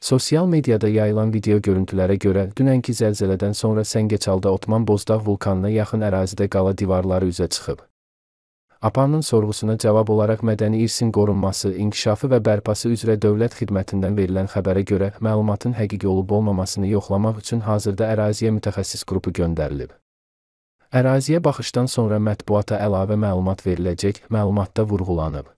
Sosial mediada yayılan video görüntülərə görə dünənki zəlzələdən sonra Səngəçalda Otman Bozdağ vulkanına yaxın ərazidə qala divarları üzə çıxıb. APA'nın sorğusuna cavab olaraq mədəni irsin qorunması, inkişafı və bərpası üzrə dövlət xidmətindən verilən xəbərə görə məlumatın həqiqi olub-olmamasını yoxlamaq üçün hazırda əraziyə mütəxəssis qrupu göndərilib. Əraziyə baxışdan sonra mətbuata əlavə məlumat veriləcək, məlumatda vurğulanıb.